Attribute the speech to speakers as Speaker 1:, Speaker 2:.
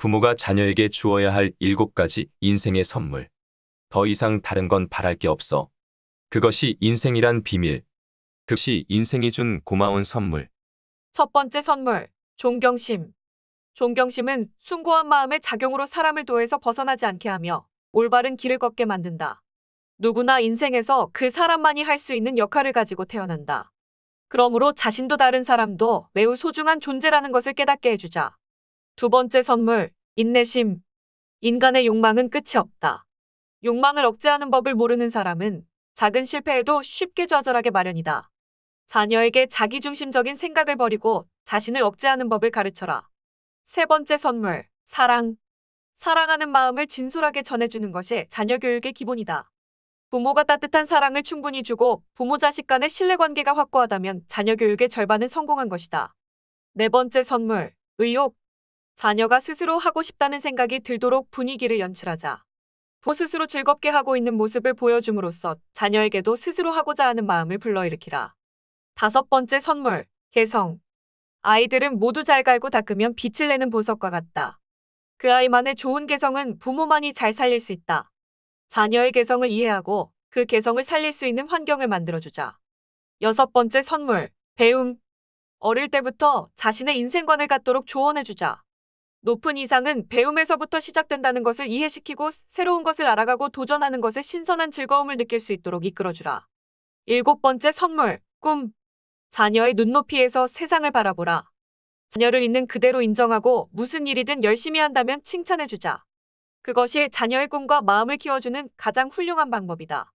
Speaker 1: 부모가 자녀에게 주어야 할 일곱 가지 인생의 선물. 더 이상 다른 건 바랄 게 없어. 그것이 인생이란 비밀. 그것이 인생이 준 고마운 선물.
Speaker 2: 첫 번째 선물, 존경심. 존경심은 숭고한 마음의 작용으로 사람을 도에서 벗어나지 않게 하며 올바른 길을 걷게 만든다. 누구나 인생에서 그 사람만이 할 수 있는 역할을 가지고 태어난다. 그러므로 자신도 다른 사람도 매우 소중한 존재라는 것을 깨닫게 해주자. 두 번째 선물, 인내심. 인간의 욕망은 끝이 없다. 욕망을 억제하는 법을 모르는 사람은 작은 실패에도 쉽게 좌절하게 마련이다. 자녀에게 자기중심적인 생각을 버리고 자신을 억제하는 법을 가르쳐라. 세 번째 선물, 사랑. 사랑하는 마음을 진솔하게 전해주는 것이 자녀 교육의 기본이다. 부모가 따뜻한 사랑을 충분히 주고 부모 자식 간의 신뢰관계가 확고하다면 자녀 교육의 절반은 성공한 것이다. 네 번째 선물, 의욕. 자녀가 스스로 하고 싶다는 생각이 들도록 분위기를 연출하자. 부 스스로 즐겁게 하고 있는 모습을 보여줌으로써 자녀에게도 스스로 하고자 하는 마음을 불러일으키라. 다섯 번째 선물, 개성. 아이들은 모두 잘 갈고 닦으면 빛을 내는 보석과 같다. 그 아이만의 좋은 개성은 부모만이 잘 살릴 수 있다. 자녀의 개성을 이해하고 그 개성을 살릴 수 있는 환경을 만들어주자. 여섯 번째 선물, 배움. 어릴 때부터 자신의 인생관을 갖도록 조언해주자. 높은 이상은 배움에서부터 시작된다는 것을 이해시키고 새로운 것을 알아가고 도전하는 것에 신선한 즐거움을 느낄 수 있도록 이끌어주라. 일곱 번째 선물, 꿈. 자녀의 눈높이에서 세상을 바라보라. 자녀를 있는 그대로 인정하고 무슨 일이든 열심히 한다면 칭찬해주자. 그것이 자녀의 꿈과 마음을 키워주는 가장 훌륭한 방법이다.